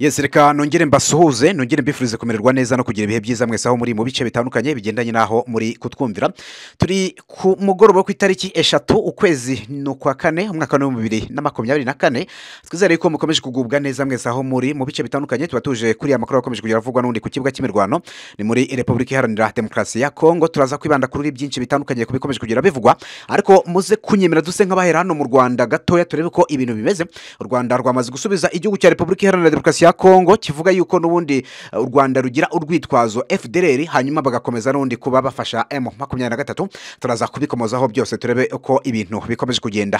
yesi reka nongere mbasuhuze nongere mbifurize kumererwa neza no kugira ibihe byiza mwese aho muri mu bice bitandukanye bigendanye n'aho muri kutwumvira turi ku mugoroba ku itariki eshatu ukwezi ni ukwa kane umwaka wa bibiri na makumyabiri na kane twizere ko mukomeje kugubwa neza mwese aho muri mu bice bitandukanye tuba tuje kuri aya makuru akomeje kugira avugwa n'undi ku kibuga cy'imirwano ni muri repubulika iharanira demokarasi ya kongo turaza kwibanda kuri byinshi bitandukanye ku bikomeje kugira bivugwa ariko muze kunyemera duse nk'abahera hano mu rwanda gatoya turebe ko ibintu bimeze u rwanda rwamaze gusubiza igihugu cya repubulika iharanira demokarasi ya ya kongo kivuga yuko n'ubundi u rwanda rugira urwitwazo FDLR hanyuma bagakomeza n'undi kuba bafasha m 23 na gatatu turaza kubikomozaho byose turebe uko ibintu bikomeje kugenda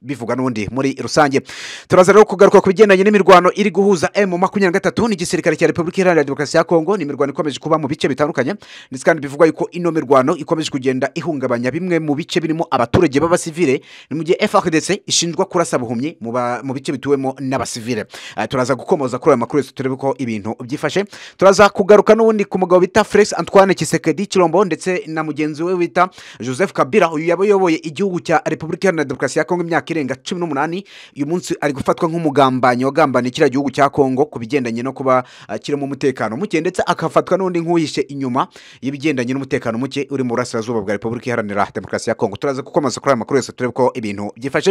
bivuga nundi muri rusange turaza rero kugaruka ku bigendanye n'imirwano iri guhuza m 23 na gatatu n'igisirikare cya repubulika iharanira demokarasi ya kongo ni imirwano ikomeje kuba mu bice bitandukanye ndetse kandi bivugwa yuko ino mirwano ikomeje kugenda ihungabanya bimwe mu bice birimo abaturage b'abasivile ni mu gihe frdc ishinjwa kurasa buhumyi mu bice bituwemo n'abasivile turaza gukomoza kuri aya makuru yose turebe ko ibintu byifashe turaza kugaruka n'ubundi ku mugabo bita felix antoine kisekedi kirombo ndetse na mugenzi we bita joseph kabira uyu yaba ayoboye igihugu cya repubulika iharanira demokarasi ya kongo imyaka irenga cumi n'umunani uyu munsi ari gufatwa nk'umugambanyi wagambaniye kiriya gihugu cya kongo ku bigendanye no kuba ah, kirimo umutekano muke ndetse akafatwa n'undi nk'uhishe inyuma y'ibigendanye n'umutekano muke uri mu burasirazuba bwa repubulika iharanira demokarasi ya kongo turaza gukomoza kuri aya makuru yose turebe ko ibintu byifashe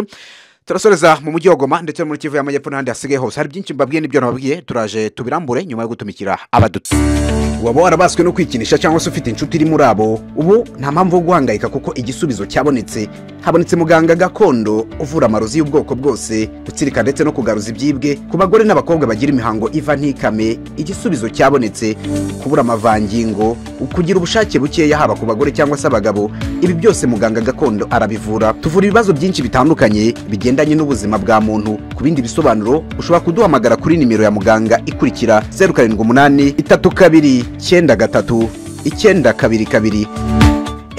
turasoreza mu mujyi wa goma ndetse no muri kivu y'amajyepfo n'ahandi hasigaye hose hari byinshi mbabwiye n'ibyo nababwiye turaje tubirambure nyuma yo gutumikira abadutsi waba warabaswe no kwikinisha cyangwa se ufite inshuti iri muri abo ubu nta mpamvu yo guhangayika kuko igisubizo cyabonetse habonetse muganga gakondo uvura amarozi y'ubwoko bwose gutsirika ndetse no kugaruza ibyibwe ku bagore n'abakobwa bagira imihango iva ntikame igisubizo cyabonetse kubura amavangingo kugira ubushake bukeya haba ku bagore cyangwa se abagabo ibi byose muganga gakondo arabivura tuvura ibibazo byinshi bitandukanye bigendanye n'ubuzima bwa muntu ku bindi bisobanuro ushobora kuduhamagara kuri nimero ya muganga ikurikira zeru karindwi umunani itatu kabiri icyenda gatatu icyenda kabiri kabiri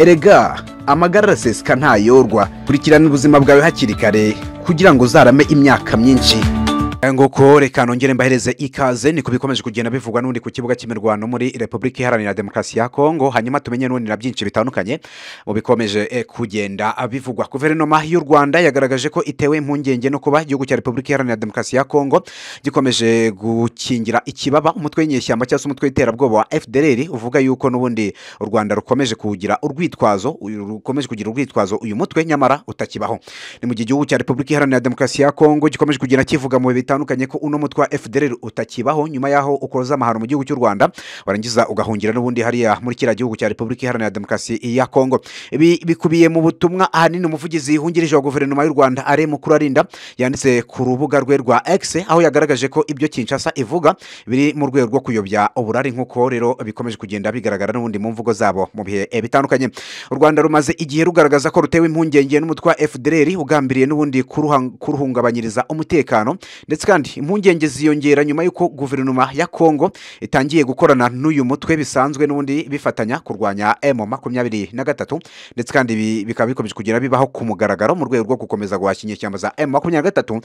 erega amagara araseseka ntayorwa kurikirana ubuzima bwawe hakiri kare kugira ngo uzarame imyaka myinshi nguko reka nongere mbahereze ikaze niko bikomeje kugenda bivugwa n'undi ku kibuga cy'imirwano muri repubulika iharanira demokarasi ya kongo hanyuma tumenye n'ubundi na byinshi bitandukanye mu bikomeje eh, kugenda bivugwa guverinoma y'u rwanda yagaragaje ko itewe impungenge no kuba igihugu cya repubulika iharanira demokarasi ya kongo gikomeje gukingira ikibaba umutwe w'inyeshyamba cyangwa se umutwe w'iterabwoba wa fdr uvuga yuko n'ubundi u rwanda rukomeje kugira urwitwazo rukomeje kugira urwitwazo uyu mutwe nyamara utakibaho ni mu gihe igihugu cya repubulika iharanira demokarasi ya kongo gikomeje kugenda kivuga mu bibi bitandukanye ko uno mutwa wa FDLR utakibaho nyuma yaho ukoroza amahano mu gihugu cy'u Rwanda warangiza ugahungira n'ubundi hariya muri kiriya gihugu cya Repubulika Iharanira Demokarasi ya Kongo ibi bikubiye mu butumwa ahanini umuvugizi wungirije wa guverinoma y'u Rwanda are Alain Mukurarinda yanditse ku rubuga rwe rwa X aho yagaragaje ko ibyo Kinshasa ivuga biri mu rwego rwo kuyobya uburari nk'uko rero bikomeje kugenda bigaragara n'ubundi mu mvugo zabo mu bihe eh, bitandukanye u Rwanda rumaze igihe rugaragaza ko rutewe impungenge n'umutwa wa FDLR ugambiriye n'ubundi kuruhungabanyiriza umutekano ndetse ndetse kandi impungenge ziyongera nyuma y'uko guverinoma ya kongo itangiye gukorana n'uyu mutwe bisanzwe n'ubundi bifatanya kurwanya emu makumyabiri na gatatu ndetse kandi bikaba bikomeje kugira bibaho ku mugaragaro mu rwego rwo gukomeza guhashya inyeshyamba za emu makumyabiri na gatatu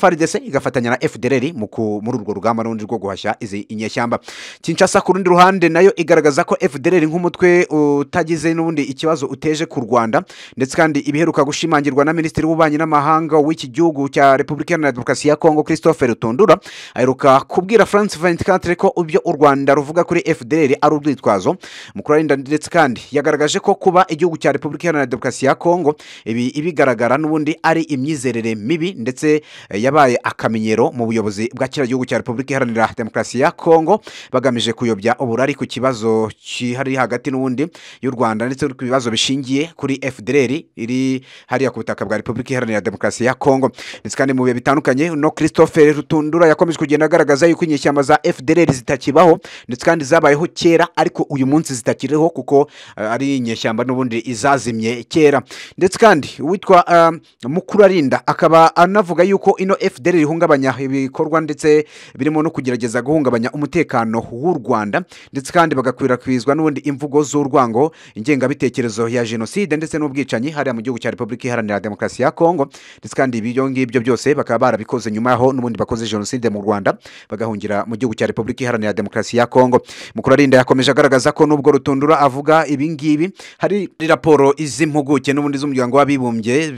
frdc igafatanya na fdrr muri urwo rugamba n'ubundi rwo guhashya izi inyeshyamba kinshasa ku rundi ruhande nayo igaragaza ko fdrr nk'umutwe utagize n'ubundi ikibazo uteje ku rwanda ndetse kandi ibiheruka gushimangirwa na minisitiri w'ububanyi n'amahanga w'iki gihugu cya repubulika iharanira demokarasi ya kongo Christopher rutundura aheruka kubwira france venti kantire ko ibyo u rwanda ruvuga kuri fdr ari urwitwazo mu kurinda ndetse kandi yagaragaje ko kuba igihugu cya repubulika iharanira demokarasi ya kongo ibi ibigaragara n'ubundi ari imyizerere mibi ndetse eh, yabaye akamenyero mu buyobozi bwa kiriya gihugu cya repubulika iharanira demokarasi ya kongo bagamije kuyobya uburari ku kibazo kihari hagati n'ubundi y'u rwanda ndetse ku bibazo bishingiye kuri fdr iri hariya ku butaka bwa repubulika iharanira demokarasi ya kongo ndetse kandi mu bihe bitandukanye no Christopher christophe rutundura yakomeje kugenda agaragaza yuko inyeshyamba za fdr zitakibaho ndetse kandi zabayeho kera ariko uyu munsi zitakiriho kuko uh, ari inyeshyamba n'ubundi izazimye kera ndetse kandi uwitwa uh, eh, mukuru arinda akaba anavuga yuko ino fdr ihungabanya ibikorwa ndetse birimo no kugerageza guhungabanya umutekano w'u rwanda ndetse kandi bagakwirakwizwa n'ubundi imvugo z'urwango ingengabitekerezo ya genocide ndetse n'ubwicanyi hariya mu gihugu cya repubulika iharanira demokarasi ya kongo ndetse kandi ibyo ngibyo byose bakaba barabikoze nyuma yaho aho n'ubundi bakoze jenoside mu Rwanda bagahungira mu gihugu cya repubulika Iharanira Demokarasi ya Kongo mukuru arinda yakomeje agaragaza ko nubwo rutundura avuga ibi ngibi hari raporo iz'impuguke n'ubundi z'umuryango w'abibumbye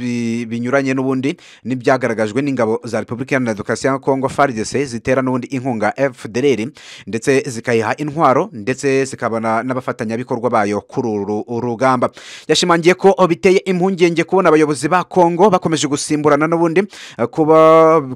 binyuranye n'ubundi n'ibyagaragajwe n'ingabo za repubulika Iharanira Demokarasi ya Kongo FARDC zitera n'ubundi inkunga FDLR ndetse zikayiha intwaro ndetse zikabona n'abafatanyabikorwa bayo kuri uru rugamba yashimangiye ko biteye impungenge kubona abayobozi ba Kongo bakomeje gusimburana n'ubundi kuba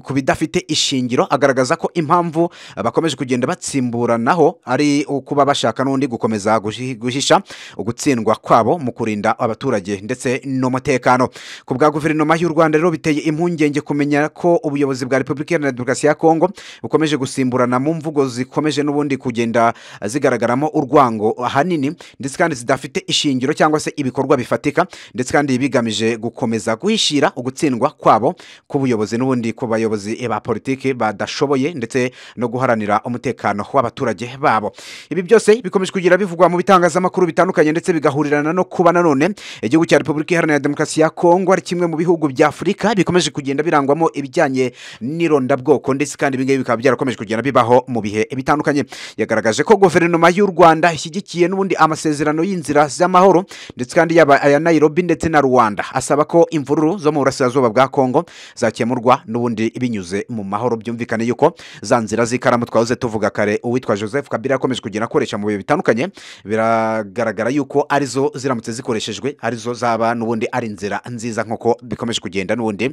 ku bidafite afite ishingiro agaragaza ko impamvu bakomeje kugenda batsimburanaho ari ukuba bashaka n'undi gukomeza guhisha ugutsindwa kwabo mu kurinda abaturage ndetse n'umutekano ku bwa guverinoma y'u rwanda rero biteye impungenge kumenya ko ubuyobozi bwa repubulika iharanira demokarasi ya kongo bukomeje gusimburana mu mvugo zikomeje n'ubundi kugenda zigaragaramo urwango ahanini ndetse kandi zidafite ishingiro cyangwa se ibikorwa bifatika ndetse kandi bigamije gukomeza guhishira ugutsindwa kwabo k'ubuyobozi n'ubundi ku bayobozi ba politiki badashoboye ndetse no guharanira umutekano w'abaturage babo ibi byose bikomeje kugira bivugwa mu bitangazamakuru bitandukanye ndetse bigahurirana no kuba nanone igihugu cya repubulika iharanira demokarasi ya kongo ari kimwe mu bihugu bya afurika bikomeje kugenda birangwamo ibijyanye n'irondabwoko ndetse kandi ibingibi bikaba byarakomeje kugenda bibaho mu bihe bitandukanye yagaragaje ko guverinoma y'u rwanda ishyigikiye n'ubundi amasezerano y'inzira z'amahoro ndetse kandi yaba aya nayirobi ndetse na rwanda asaba ko imvururu zo mu burasirazuba bwa kongo zakemurwa n'ubundi binyuze banyuze mu mahoro byumvikane yuko za nzira z'ikaramu twaze tuvuga kare uwitwa joseph kabila akomeje kugira akoresha mu bihe bitandukanye biragaragara yuko arizo ziramutse zikoreshejwe arizo zaba n'ubundi ari nzira nziza nk'uko bikomeje kugenda n'ubundi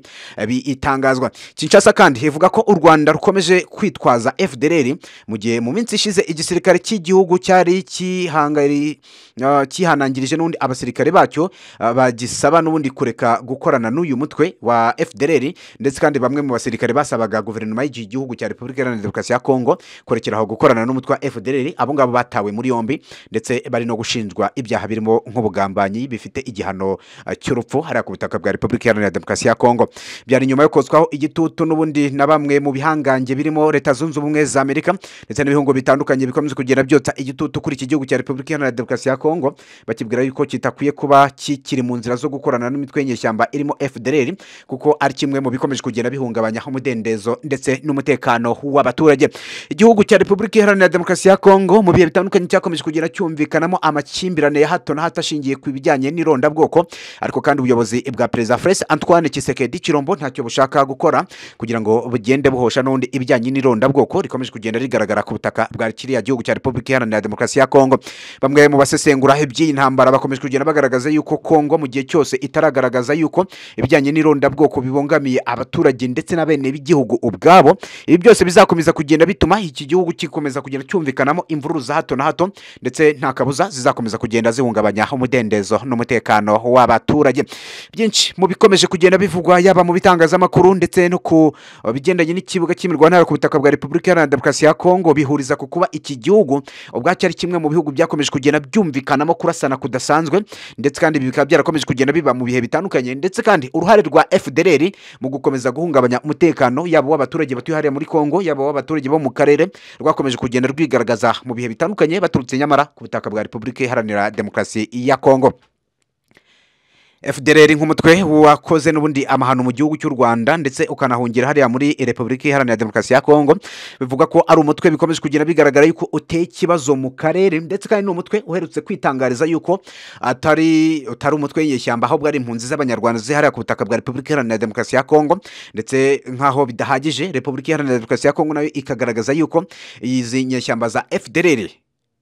bitangazwa kinshasa kandi ivuga ko u rwanda rukomeje kwitwaza fdr mu gihe mu minsi ishize igisirikare cy'igihugu cyari kihangari cyihanangirije uh, nundi abasirikare bacyo uh, bagisaba n'ubundi kureka gukorana n'uyu mutwe wa fdr ndetse kandi bamwe mu basirikare basa basabaga guverinoma y'iki gihugu cya repubulika Iharanira Demokarasi ya Kongo kurekeraho gukorana n'umutwe wa fdr abo ngabo batawe muri yombi ndetse bari no gushinjwa ibyaha birimo nk'ubugambanyi bifite igihano eh, cy'urupfu hariya ku butaka bwa repubulika Iharanira Demokarasi ya Kongo byari nyuma yo kozwaho igitutu n'ubundi na bamwe mu bihangange birimo leta zunze ubumwe za Amerika ndetse n'ibihugu bitandukanye bikomeza kugenda byotsa igitutu kuri iki gihugu cya repubulika Iharanira Demokarasi ya Kongo bakibwira yuko kitakwiye kuba kikiri mu nzira zo gukorana n'imitwe y'inyeshyamba irimo fdr kuko ari kimwe mu bikomeje kugenda bihungabanya umudende umudendezo ndetse n'umutekano w'abaturage igihugu cya repubulika iharanira demokarasi ya kongo mu bihe bitandukanye cyakomeje kugenda cyumvikanamo amakimbirane ya hato na hato ashingiye ku bijyanye n'irondabwoko ariko kandi ubuyobozi bwa perezida Felix Antoine Tshisekedi Chilombo ntacyo bushaka gukora kugira ngo bugende buhosha n'undi ibijyanye n'irondabwoko rikomeje kugenda rigaragara ku butaka bwa kiriya gihugu cya repubulika iharanira demokarasi ya kongo bamwe mu basesengura iby'iyi ntambara bakomeje kugenda bagaragaza yuko kongo mu gihe cyose itaragaragaza yuko ibijyanye n'irondabwoko bibongamiye abaturage ndetse n'abene igihugu ubwabo ibi byose bizakomeza kugenda bituma iki gihugu kikomeza kugenda cyumvikanamo imvururu za hato na hato ndetse nta kabuza zizakomeza kugenda zihungabanya umudendezo n'umutekano w'abaturage byinshi mu bikomeje kugenda bivugwa yaba mu bitangazamakuru ndetse no ku bigendanye n'ikibuga cy'imirwano ku butaka bwa repubulika iharanira demokarasi ya kongo bihuriza ku kuba iki gihugu ubwacyo ari kimwe mu bihugu byakomeje kugenda byumvikanamo kurasana kudasanzwe ndetse kandi bikaba byarakomeje kugenda biba mu bihe bitandukanye ndetse kandi uruhare rwa fdr mu gukomeza guhungabanya umutekano umutekano yaba w'abaturage batuye hariya muri Kongo yaba w'abaturage bo mu karere rwakomeje kugenda rwigaragaza mu bihe bitandukanye baturutse nyamara ku butaka bwa Republika Iharanira Demokarasi ya Kongo FDLR nk'umutwe wakoze n'ubundi amahano mu gihugu cy'u Rwanda ndetse ukanahungira hariya muri Repubulika Iharanira Demokarasi ya Kongo bivuga ko ari umutwe bikomeje kugira bigaragara yuko uteye ikibazo mu karere ndetse kandi umutwe uherutse kwitangariza yuko atari utari umutwe w'inyeshyamba ahubwo ari impunzi z'abanyarwanda ziri kubutaka ku butaka bwa Repubulika Iharanira Demokarasi ya Kongo ndetse nk'aho bidahagije Repubulika Iharanira Demokarasi ya Kongo nayo ikagaragaza yuko izi nyeshyamba za FDLR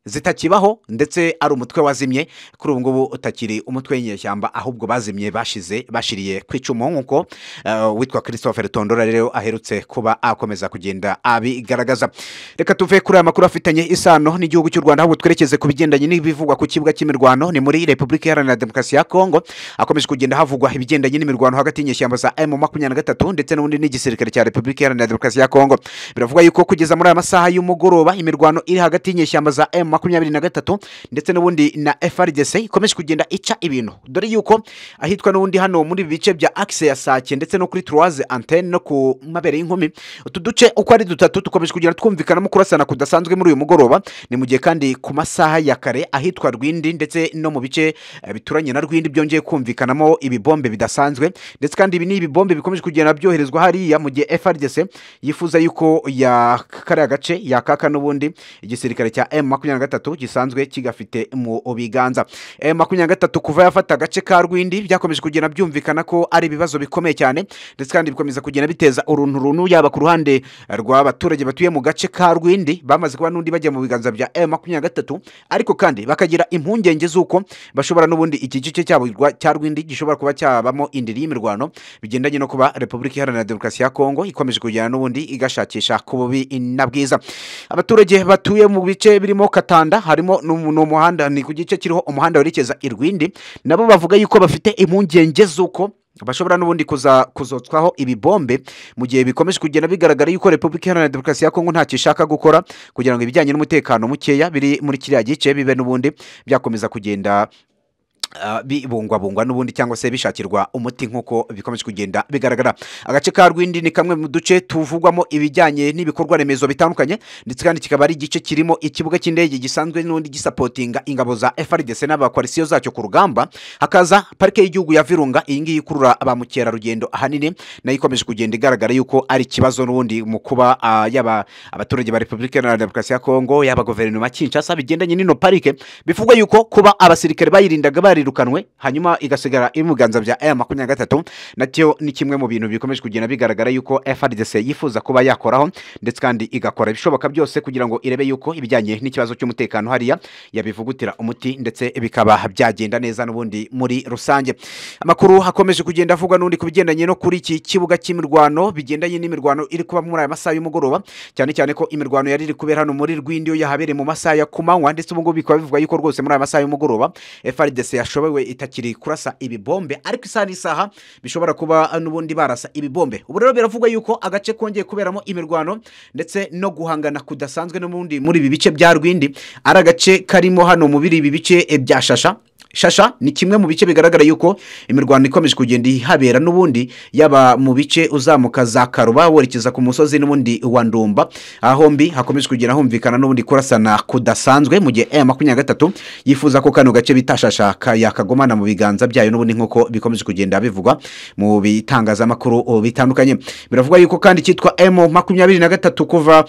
zitakibaho ndetse ari umutwe wazimye kuri ubu ngubu utakiri umutwe w'inyeshyamba ahubwo bazimye bashize bashiriye ku icumu nk'uko eh, witwa christophe tondora rero aherutse kuba akomeza kugenda abigaragaza reka tuve kuri aya makuru afitanye isano n'igihugu cy'u rwanda ahubwo twerekeze ku bigendanye n'ibivugwa ku kibuga cy'imirwano ni muri repubulika iharanira demokarasi ya kongo akomeje kugenda havugwa ibigendanye n'imirwano hagati y'inyeshyamba za emu makumyabiri na gatatu ndetse n'ubundi n'igisirikare cya repubulika iharanira demokarasi ya kongo biravuga yuko kugeza muri aya masaha y'umugoroba imirwano iri hagati y'inyeshyamba za emu makumyabiri na gatatu ndetse n'ubundi na FRDC ikomeje kugenda ica ibintu dore yuko ahitwa n'ubundi hano muri ibi bice bya akise ya sake ndetse no kuri turuwaze antene no ku mabere y'inkumi utu duce uko ari dutatu dukomeje kugenda twumvikanamo kurasana kudasanzwe muri uyu mugoroba ni mu gihe kandi ku masaha ya kare ahitwa rwindi ndetse no mu bice eh, bituranye na rwindi byongeye kumvikanamo ibibombe bidasanzwe ndetse kandi ibi ni ibibombe bikomeje kugenda byoherezwa hariya mu gihe FRDC yifuza yuko ya kariya gace yakaka n'ubundi igisirikare cya M makumyabiri na gatatu gisanzwe kigafite mu biganza eh, makumyabiri na gatatu kuva yafata agace ka rwindi byakomeje kugenda byumvikana ko ari ibibazo bikomeye cyane ndetse kandi bikomeza kugenda biteza uruntu runu yaba ku ruhande rw'abaturage batuye mu gace ka rwindi bamaze kuba n'undi bajya mu biganza bya e eh, makumyabiri gatatu ariko kandi bakagira impungenge z'uko bashobora n'ubundi iki gice cyabo cya rwindi gishobora kuba cyabamo indiri y'imirwano bigendanye no kuba repubulika iharanira demokarasi ya kongo ikomeje kugenda n'ubundi igashakisha ku bubi na bwiza abaturage batuye mu bice birimo gatanda harimo n'umuhanda ni ku gice kiriho umuhanda werekeza i nabo bavuga yuko bafite impungenge z'uko bashobora n'ubundi kuzotswaho ibibombe mu gihe bikomeje kugenda bigaragara yuko repubulika iharanira demokarasi ya kongo ntacyo ishaka gukora kugira ngo ibijyanye n'umutekano mukeya biri muri kiriya gice bibe n'ubundi byakomeza kugenda Ah, bibungwabungwa n'ubundi cyangwa se bishakirwa umuti nk'uko bikomeje kugenda bigaragara agace ka rwindi ni kamwe mu duce tuvugwamo ibijyanye n'ibikorwa remezo bitandukanye ndetse kandi kikaba ari igice kirimo ikibuga cy'indege gisanzwe n'undi gisapotinga ingabo za FRDC n'abakwarisiyo zacyo ku rugamba hakaza parike y'igihugu ya Virunga iyi ngiyi ikurura ba mukerarugendo ahanini nayo ikomeje kugenda igaragara yuko ari ikibazo n'ubundi mu kuba ah, yaba abaturage ba Repubulika Iharanira Demokarasi ya Kongo yaba guverinoma Kinshasa bigendanye n'ino parike bivugwa yuko kuba abasirikare bayirindaga bari yarirukanwe hanyuma igasigara iri mu biganza bya aya makumyabiri na gatatu nacyo ni kimwe mu bintu bikomeje kugenda bigaragara yuko FRDC yifuza kuba yakoraho ndetse kandi igakora ibishoboka byose kugira ngo irebe yuko ibijyanye n'ikibazo cy'umutekano hariya yabivugutira umuti ndetse bikaba byagenda neza n'ubundi muri rusange amakuru hakomeje kugenda avugwa n'undi ku bigendanye no kuri iki kibuga cy'imirwano bigendanye n'imirwano iri kuba muri aya masaha y'umugoroba cyane cyane ko imirwano yari iri kubera hano muri rwindiyo yahabereye mu masaha ya kumanywa ndetse ubu ngubu bikaba bivugwa yuko rwose muri aya masaha y'umugoroba FRDC idashobowe itakiri kurasa ibibombe ariko isaha n'isaha bishobora kuba n'ubundi barasa ibibombe ubu rero biravugwa yuko agace kongeye kuberamo imirwano ndetse no guhangana kudasanzwe n'ubundi muri ibi bice bya rwindi ari agace karimo hano muri ibi bice eh, bya shasha shasha ni kimwe mu bice bigaragara yuko imirwano ikomeje kugenda ihabera n'ubundi yaba mu bice uzamuka za karuba werekeza ku musozi n'ubundi wa ndumba ahombi hakomeje kugenda humvikana n'ubundi kurasana kudasanzwe mu gihe aya makumyabiri na gatatu yifuza ko kano gace bita shasha yakagomana mu biganza byayo n'ubundi nk'uko bikomeje kugenda bivugwa mu bitangazamakuru bitandukanye biravugwa yuko kandi cyitwa emu makumyabiri na gatatu kuva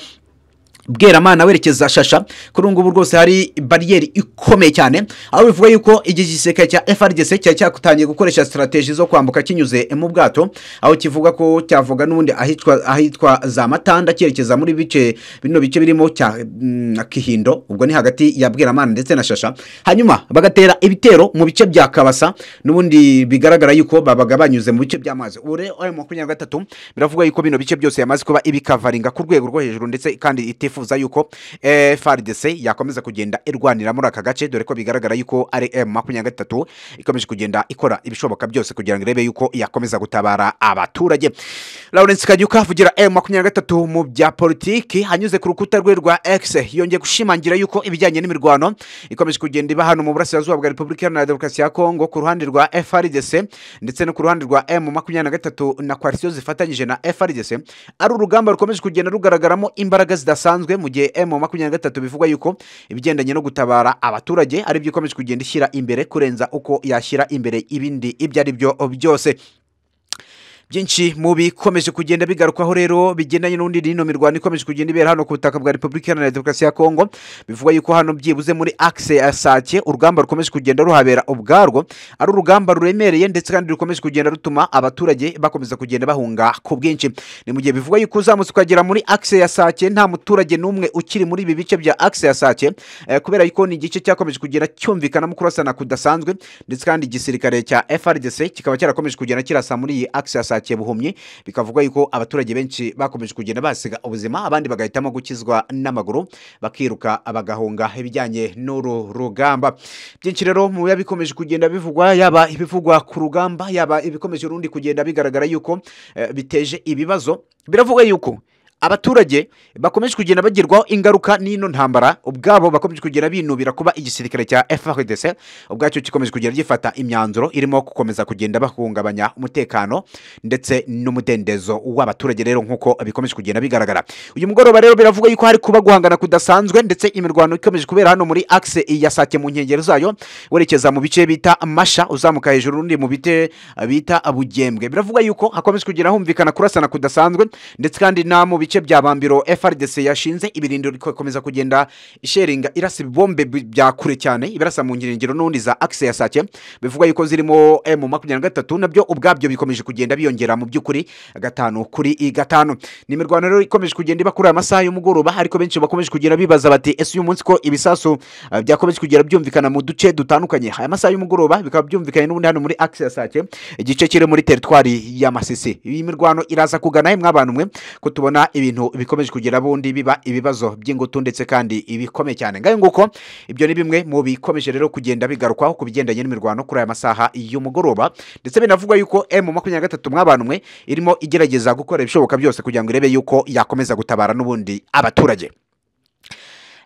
bweramana werekeza shasha kuri ubu ngubu rwose hari bariyeri ikomeye cyane aho bivuga yuko igihe igiseke cya Frgc cyari cyatangiye gukoresha sitarategi zo kwambuka kinyuze mu bwato aho kivuga ko cyavuga n'ubundi ahitwa za matanda cyerekeza muri bice bino bice birimo cya mm, kihindo ubwo ni hagati ya bweramana ndetse na shasha hanyuma bagatera ibitero mu bice bya kabasa n'ubundi bigaragara yuko babaga banyuze mu bice by'amazi ubu rero makumyabiri na gatatu biravuga yuko bino bice byose yamaze kuba ibikavaringa ku rwego rwo hejuru ndetse kandi itefu yifuza yuko e, eh, FARDC yakomeza kugenda irwanira muri aka gace dore ko bigaragara yuko ari eh, M23 ikomeje kugenda ikora ibishoboka byose kugira ngo irebe yuko yakomeza gutabara abaturage Lawrence Kajuka avugira eh, M23 mu bya politiki hanyuze ku rukuta rwe rwa X yongeye gushimangira yuko ibijyanye n'imirwano ikomeje kugenda iba hano mu burasirazuba bwa Repubulika Iharanira Demokarasi ya Kongo ku ruhande rwa FARDC ndetse no ku ruhande rwa M23 na coalition zifatanyije na FARDC ari urugamba rukomeje kugenda rugaragaramo imbaraga zidasanzwe bisanzwe mu gihe emu makumyabiri na gatatu bivugwa yuko ibigendanye no gutabara abaturage aribyo ikomeje kugenda ishyira imbere kurenza uko yashyira imbere ibindi ibyo ari byo byose byinshi mu bikomeje kugenda bigarukwaho rero bigendanye n'undi rino mirwano ikomeje kugenda ibera hano ku butaka bwa repubulika iharanira demokarasi ya kongo bivuga yuko hano byibuze muri akise ya sake urugamba rukomeje kugenda ruhabera ubwarwo ari urugamba ruremereye ndetse kandi rukomeje kugenda rutuma abaturage bakomeza kugenda bahunga ku bwinshi ni mu gihe bivuga yuko uzamutse ukagera muri akise ya sake nta muturage n'umwe ukiri muri ibi bice bya akise ya sake eh, kubera yuko ni igice cyakomeje kugenda cyumvikana mu kurasana kudasanzwe ndetse kandi igisirikare cya efaridese kikaba cyarakomeje kugenda kirasa muri iyi akise ya sake ka Kibuhumyi bikavugwa yuko abaturage benshi bakomeje kugenda basiga ubuzima abandi bagahitamo gukizwa n'amaguru bakiruka bagahunga ibijyanye n'uru rugamba byinshi rero mu biba bikomeje kugenda bivugwa yaba ibivugwa ku rugamba yaba ibikomeje urundi kugenda bigaragara yuko eh, biteje ibibazo biravuga yuko abaturage bakomeje kugenda bagirwaho ingaruka n'ino ntambara ubwabo bakomeje kugenda binubira kuba igisirikare cya FARDC ubwacyo gikomeje kugenda gifata imyanzuro irimo gukomeza kugenda bahungabanya umutekano ndetse n'umudendezo w'abaturage rero nk'uko bikomeje kugenda bigaragara uyu mugoroba rero biravuga yuko hari kuba guhangana kudasanzwe ndetse imirwano ikomeje kubera hano muri axe ya sake mu nkengero zayo werekeza mu bice bita masha uzamuka hejuru urundi mu bite bita abugembwe biravuga yuko hakomeje kugenda humvikana kurasana kudasanzwe ndetse kandi nta mu bice bya bambiro FRDC yashinze ibirindiro bikomeza kugenda isheringa irasa ibibombe bya kure cyane ibirasa mu nkengero n'ubundi za akise ya sake bivuga yuko zirimo mu makumyabiri na gatatu nabyo ubwabyo bikomeje kugenda biyongera mu by'ukuri gatanu kuri gatanu ni imirwano rero ikomeje kugenda iba kuri aya masaha y'umugoroba ariko benshi bakomeje kugenda bibaza bati ese uyu munsi ko ibisasu ah, byakomeje kugera byumvikana mu duce dutandukanye aya masaha y'umugoroba bikaba byumvikanye n'ubundi hano muri akise ya sake igice kiri muri teritwari ya iyi mirwano iraza kugana hemwe eh, abantu umwe kutubona ibintu bikomeje kugera bundi biba ibibazo by'ingutu ndetse kandi ibikomeye cyane ngayo nguko ibyo ni bimwe mu bikomeje rero kugenda bigarukwaho ku bigendanye n'imirwano kuri aya masaha y'umugoroba ndetse binavugwa yuko m makumyabiri na gatatu mwabanwe irimo igerageza gukora ibishoboka byose kugira ngo irebe yuko yakomeza gutabara n'ubundi abaturage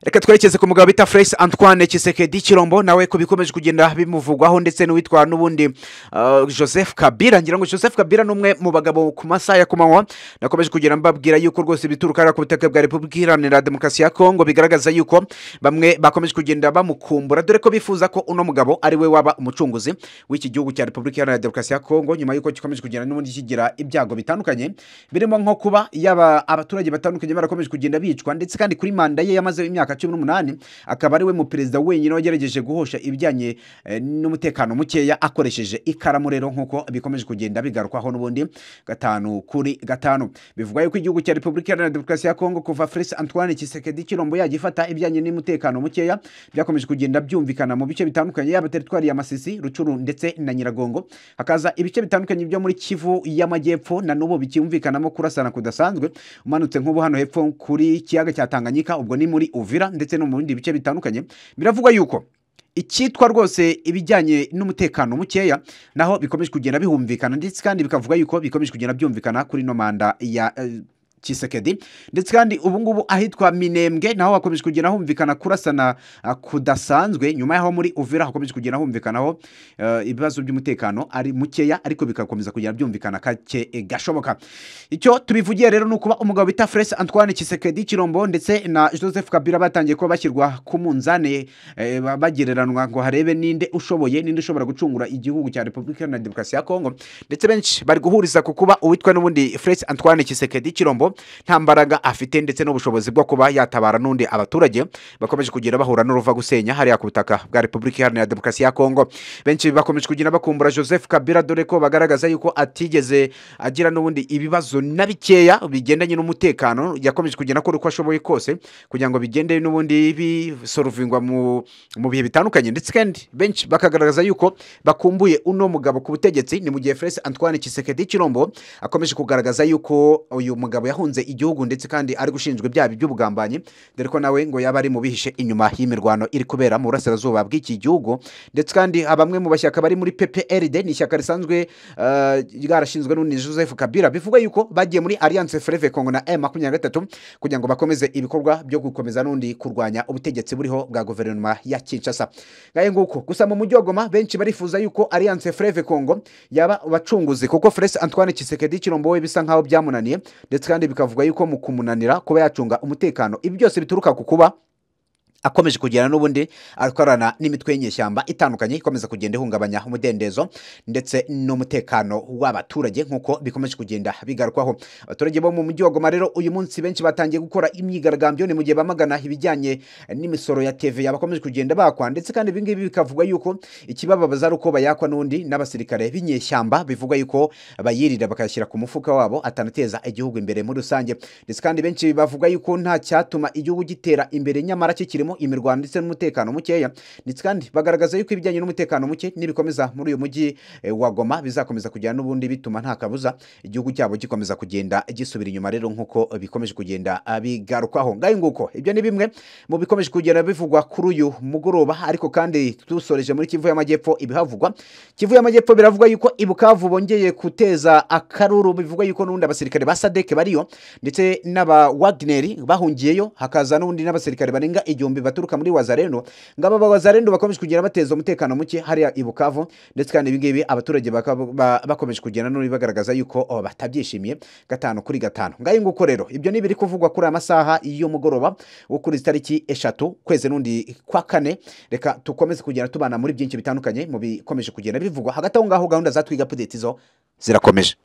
reka twerekeze ku mugabo bita Felix Antoine Kisekedi Kirombo nawe ko bikomeje kugenda bimuvugwaho ndetse n'uwitwa n'ubundi uh, Joseph Kabila ngira ngo Joseph Kabila ni umwe mu bagabo ku masaha ya kumanywa nakomeje kugenda mbabwira yuko rwose bituruka ku butaka bwa Repubulika Iharanira Demokarasi ya Kongo bigaragaza yuko bamwe bakomeje kugenda bamukumbura dore ko bifuza ko uno mugabo ari we waba umucunguzi w'iki gihugu cya Repubulika Iharanira Demokarasi ya Kongo nyuma yuko gikomeje kugenda n'ubundi kigira ibyago bitandukanye birimo nko kuba yaba abaturage batandukanye barakomeje kugenda bicwa ndetse kandi kuri manda ye yamaze imyaka w'imyaka cumi n'umunani akaba ariwe muperezida wenyine wagerageje guhosha ibijyanye eh, n'umutekano mukeya akoresheje ikaramu rero nk'uko bikomeje kugenda bigarukwaho n'ubundi gatanu kuri gatanu bivugwa yuko igihugu cya repubulika iharanira demokarasi ya kongo kuva felix antoine kisekedi kirombo yagifata ibijyanye n'umutekano mukeya byakomeje kugenda byumvikana mu bice bitandukanye yaba teritwari ya masisi rucuru ndetse na nyiragongo hakaza ibice bitandukanye byo muri kivu y'amajyepfo na n'ubu bicyumvikanamo kurasana kudasanzwe umanutse nk'ubu hano hepfo kuri kiyaga cya tanganyika ubwo ni muri uvira Bugesera ndetse no mu bindi bice bitandukanye biravugwa yuko icyitwa rwose ibijyanye n'umutekano mukeya naho bikomeje kugenda bihumvikana ndetse kandi bikavuga yuko bikomeje kugenda byumvikana kuri ino manda ya eh, kisekedi ndetse kandi ubungubu ahitwa minembwe naho hakomeje kugenda humvikana kurasana ah, kudasanzwe nyuma y'aho muri uvira hakomeje kugenda humvikanaho eh, ibibazo by'umutekano ari mukeya ariko bigakomeza kugenda byumvikana kake eh, gashoboka icyo tubivugiye rero ni ukuba umugabo bita Fres antoine kisekedi kirombo ndetse na joseph kabira batangiye kuba bashyirwa ku munzani eh, bagereranwa ngo harebe ninde ushoboye ninde ushobora gucungura igihugu cya repubulika na demokarasi ya kongo ndetse benshi bari guhuriza ku kuba uwitwa n'ubundi Fres antoine kisekedi kirombo nta mbaraga afite ndetse n'ubushobozi bwo kuba yatabara n'undi abaturage bakomeje kugenda bahura n'uruva gusenya hariya ku butaka bwa repubulika iharanira demokarasi ya kongo benshi bakomeje kugenda bakumbura joseph kabira dore ko bagaragaza yuko atigeze agira n'ubundi ibibazo na bikeya bigendanye n'umutekano yakomeje kugenda akora uko ashoboye kose kugira ngo bigende n'ubundi bisoruvingwa mu bihe bitandukanye ndetse kandi benshi bakagaragaza yuko bakumbuye uno mugabo ku butegetsi ni mu gihe felix antwani kisekedi kirombo akomeje kugaragaza yuko uyu mugabo yahu yakunze igihugu ndetse kandi ari gushinjwa ibyaha by'ubugambanyi dore ko nawe ngo yaba ari mu bihishe inyuma y'imirwano iri kubera mu burasirazuba bw'iki gihugu ndetse kandi bamwe mu bashyaka bari muri pprd ni ishyaka risanzwe eh, ryarashinzwe n'undi joseph kabila bivuga yuko bagiye muri alliance freve congo na e makumyabiri na gatatu kugira ngo bakomeze ibikorwa byo gukomeza n'undi kurwanya ubutegetsi buriho bwa guverinoma ya kinshasa ngahe nguko gusa mu mujyi wa goma benshi barifuza yuko alliance freve congo yaba abacunguzi kuko frese antoine kisekedi kirombo we bisa nkaho byamunaniye ndetse kandi bikavuga yuko mu kumunanira kuba yacunga umutekano ibi byose bituruka ku kuba akomeje kugera n'ubundi akorana n'imitwe y'inyeshyamba itandukanye ikomeza kugenda ihungabanya umudendezo ndetse n'umutekano w'abaturage nk'uko bikomeje kugenda bigarukwaho abaturage bo mu mujyi wa goma rero uyu munsi benshi batangiye gukora imyigaragambyo ni mu gihe bamagana ibijyanye n'imisoro ya TV bakomeje kugenda bakwa ndetse kandi ibi bikavugwa yuko ikibababaza ari uko bayakwa n'undi n'abasirikare b'inyeshyamba bivuga yuko bayirira bakayashyira ku mufuka wabo atanateza igihugu imbere muri rusange ndetse kandi benshi bavuga yuko nta cyatuma igihugu gitera imbere nyamara kikirimo harimo imirwano ndetse n'umutekano mukeya ndetse kandi bagaragaza yuko ibijyanye n'umutekano muke nibikomeza muri uyu mujyi eh, wa goma bizakomeza kugera n'ubundi bituma nta kabuza igihugu cyabo gikomeza kugenda gisubira inyuma rero nk'uko bikomeje kugenda eh, bigarukwaho ngaho nguko ibyo ni bimwe mu bikomeje kugenda bivugwa kuri uyu mugoroba ariko kandi dusoreje muri kivu y'amajyepfo ibihavugwa kivu y'amajyepfo biravuga yuko ibukavu bongeye guteza akaruru bivugwa yuko n'ubundi abasirikare ba sadeke bariyo ndetse n'aba wagineri bahungiyeyo hakaza n'ubundi n'abasirikare barenga igihumbi baturuka muri wazarendo ngaba aba wazarendo bakomeje kugenda bateza umutekano muke hariya i bukavu ndetse kandi ibingibi abaturage bakomeje kugenda none bagaragaza yuko oh, batabyishimiye gatanu kuri gatanu ngayo nguko rero ibyo ni ibiri kuvugwa kuri aya masaha y'umugoroba wo kuri izi tariki eshatu kwezi n'undi kwa kane reka dukomeze kugenda tubana muri byinshi bitandukanye mu bikomeje kugenda bivugwa hagati aho ngaho gahunda za twiga podetizo zirakomeje